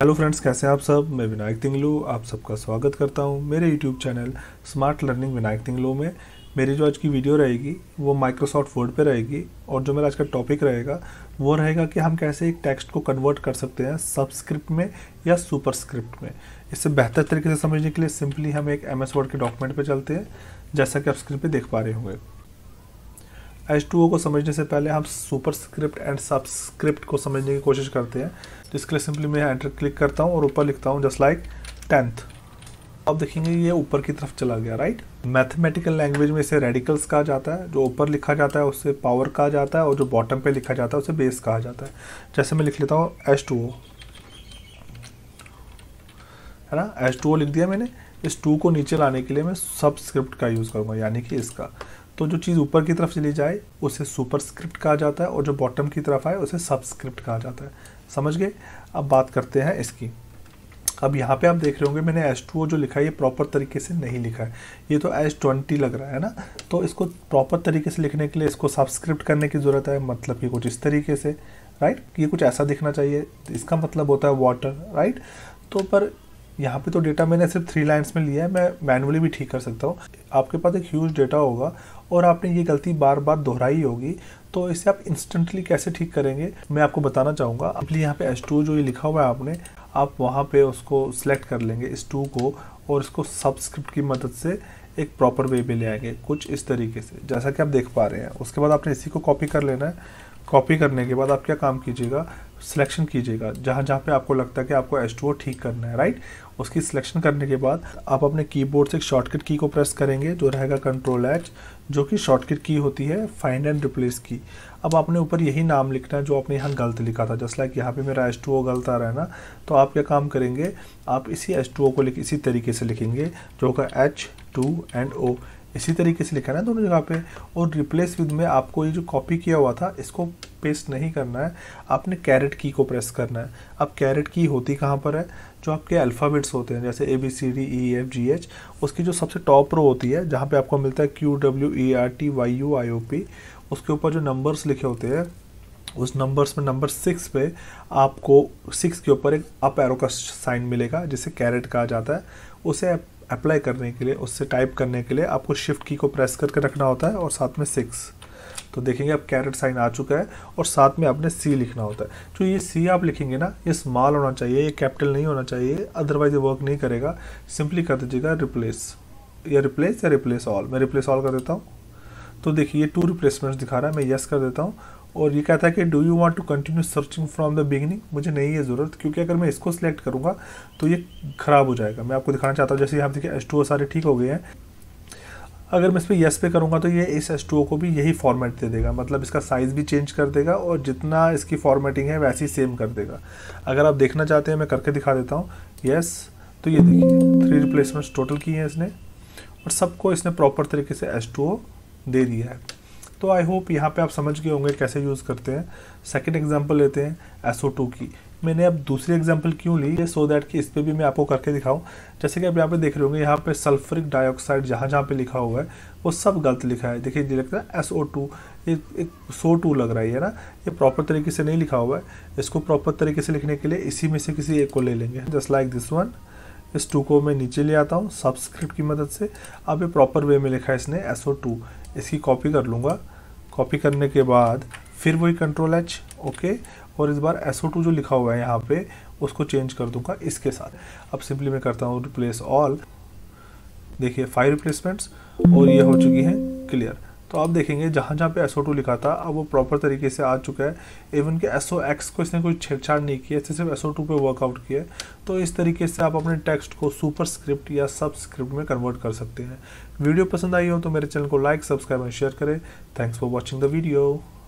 hello friends कैसे हैं आप सब मैं विनायक तिंगलू आप सबका स्वागत करता हूं मेरे YouTube channel smart learning Vinayak Tinglu में मेरी जो आज की वीडियो रहेगी वो माइक्रोसॉफ्ट वर्ड पे रहेगी और जो मेरा आज का टॉपिक रहेगा वो रहेगा कि हम कैसे एक टेक्स्ट को कन्वर्ट कर सकते हैं सबस्क्रिप्ट में या सुपरस्क्रिप्ट में इससे बेहतर तरीके से समझने के लिए सिंपली हम एक एम एस वर्ड के डॉक्यूमेंट पर चलते हैं जैसा कि आप स्क्रीन पर देख पा रहे होंगे एच टू ओ को समझने से पहले हम सुपर स्क्रिप्ट एंड सबस्क्रिप्ट को समझने की कोशिश करते हैं जिसके तो लिए सिंपली मैं एंटर क्लिक करता हूँ और ऊपर लिखता हूँ जस्ट लाइक टेंथ अब देखेंगे ये ऊपर की तरफ चला गया राइट मैथमेटिकल लैंग्वेज में इसे रेडिकल्स कहा जाता है जो ऊपर लिखा जाता है उससे पावर कहा जाता है और जो बॉटम पे लिखा जाता है उसे बेस कहा जाता है जैसे मैं लिख लेता हूँ एच टू ओ है ना एच टू ओ लिख दिया मैंने इस टू को नीचे लाने के लिए मैं सबस्क्रिप्ट का यूज़ करूँगा यानी कि इसका तो जो चीज़ ऊपर की तरफ चली जाए उसे सुपरस्क्रिप्ट कहा जाता है और जो बॉटम की तरफ आए उसे सबस्क्रिप्ट कहा जाता है समझ गए अब बात करते हैं इसकी अब यहाँ पे आप देख रहे होंगे मैंने एस टू जो लिखा है ये प्रॉपर तरीके से नहीं लिखा है ये तो एस ट्वेंटी लग रहा है ना तो इसको प्रॉपर तरीके से लिखने के लिए इसको सब्सक्रिप्ट करने की ज़रूरत है मतलब कि कुछ इस तरीके से राइट ये कुछ ऐसा दिखना चाहिए इसका मतलब होता है वाटर राइट तो पर यहाँ पे तो डेटा मैंने सिर्फ थ्री लाइन्स में लिया है मैं मैनुअली भी ठीक कर सकता हूँ आपके पास एक ह्यूज डेटा होगा और आपने ये गलती बार बार दोहराई होगी तो इसे आप इंस्टेंटली कैसे ठीक करेंगे मैं आपको बताना चाहूँगा अपनी यहाँ पे एस टू जो ये लिखा हुआ है आपने आप वहाँ पे उसको सिलेक्ट कर लेंगे इस टू को और इसको सब्सक्रिप्ट की मदद से एक प्रॉपर वे पे ले आएंगे कुछ इस तरीके से जैसा कि आप देख पा रहे हैं उसके बाद आपने इसी को कॉपी कर लेना है कॉपी करने के बाद आप क्या काम कीजिएगा सिलेक्शन कीजिएगा जहाँ जहाँ पे आपको लगता है कि आपको एस ठीक करना है राइट उसकी सिलेक्शन करने के बाद आप अपने कीबोर्ड से एक शॉर्टकट की को प्रेस करेंगे जो रहेगा कंट्रोल एच जो कि शॉर्टकट की होती है फाइंड एंड रिप्लेस की अब आपने ऊपर यही नाम लिखना है जो आपने यहाँ गलत लिखा था जस्ट लाइक यहाँ पे मेरा एस गलत आ रहा है ना तो आप क्या काम करेंगे आप इसी एस को लिख इसी तरीके से लिखेंगे जो होगा एच टू एंड ओ इसी तरीके से लिखा है दोनों जगह पे और रिप्लेस विद में आपको ये जो कॉपी किया हुआ था इसको पेस्ट नहीं करना है आपने कैरेट की को प्रेस करना है अब कैरेट की होती कहाँ पर है जो आपके अल्फ़ाबेट्स होते हैं जैसे A B C D E F G H उसकी जो सबसे टॉप रो होती है जहाँ पे आपको मिलता है Q W E R T Y U I O P उसके ऊपर जो नंबर्स लिखे होते हैं उस नंबर्स में नंबर सिक्स पे आपको सिक्स के ऊपर एक अप एरो का साइन मिलेगा जिसे कैरेट कहा जाता है उसे अप्लाई करने के लिए उससे टाइप करने के लिए आपको शिफ्ट की को प्रेस करके रखना होता है और साथ में सिक्स तो देखेंगे अब कैरेट साइन आ चुका है और साथ में आपने सी लिखना होता है जो ये सी आप लिखेंगे ना ये स्मॉल होना चाहिए ये कैपिटल नहीं होना चाहिए अदरवाइज ये वर्क नहीं करेगा सिंपली कर दीजिएगा रिप्लेस या रिप्लेस या रिप्लेस ऑल मैं रिप्लेस ऑल कर देता हूँ तो देखिए ये टू रिप्लेसमेंट्स दिखा रहा है मैं येस कर देता हूँ और ये कहता है कि do you want to continue searching from the beginning मुझे नहीं है ज़रूरत क्योंकि अगर मैं इसको सिलेक्ट करूँगा तो ये ख़राब हो जाएगा मैं आपको दिखाना चाहता हूँ जैसे यहाँ देखिए एस सारे ठीक हो गए हैं अगर मैं इस पर येस पे करूँगा तो ये इस एस को भी यही फॉर्मेट दे देगा मतलब इसका साइज़ भी चेंज कर देगा और जितना इसकी फॉर्मेटिंग है वैसी सेम कर देगा अगर आप देखना चाहते हैं मैं करके दिखा देता हूँ येस तो ये देखिए थ्री रिप्लेसमेंट्स टोटल की हैं इसने और सबको इसने प्रॉपर तरीके से एस दे दिया है तो आई होप यहाँ पे आप समझ गए होंगे कैसे यूज़ करते हैं सेकेंड एग्ज़ाम्पल लेते हैं SO2 की मैंने अब दूसरी एग्जाम्पल क्यों ली सो दैट कि इस पर भी मैं आपको करके दिखाऊं जैसे कि आप यहाँ पे देख रहे होंगे यहाँ पे सल्फरिक डाइऑक्साइड जहाँ जहाँ पे लिखा हुआ है वो सब गलत लिखा है देखिए ये लगता है एस ओ टू ये एक सो टू लग रहा है ना ये प्रॉपर तरीके से नहीं लिखा हुआ है इसको प्रॉपर तरीके से लिखने के लिए इसी में से किसी एक को ले लेंगे जस्ट लाइक दिस वन इस टू को मैं नीचे ले आता हूँ सब्सक्रिप्ट की मदद से अब ये प्रॉपर वे में लिखा है इसने एस ओ टू इसकी कॉपी कर लूँगा कॉपी करने के बाद फिर वही कंट्रोल एच ओके और इस बार एस जो लिखा हुआ है यहाँ पे उसको चेंज कर दूंगा इसके साथ अब सिंपली मैं करता हूँ रिप्लेस ऑल देखिए फाइव रिप्लेसमेंट्स और ये हो चुकी हैं क्लियर तो आप देखेंगे जहाँ जहाँ पे टू लिखा था अब वो प्रॉपर तरीके से आ चुका है इवन के एक्स को इसने कोई छेड़छाड़ नहीं किया इससे सिर्फ टू पर वर्कआउट किया तो इस तरीके से आप अपने टेक्स्ट को सुपर स्क्रिप्ट या सब स्क्रिप्ट में कन्वर्ट कर सकते हैं वीडियो पसंद आई हो तो मेरे चैनल को लाइक सब्सक्राइब एंड शेयर करें thanks for watching the video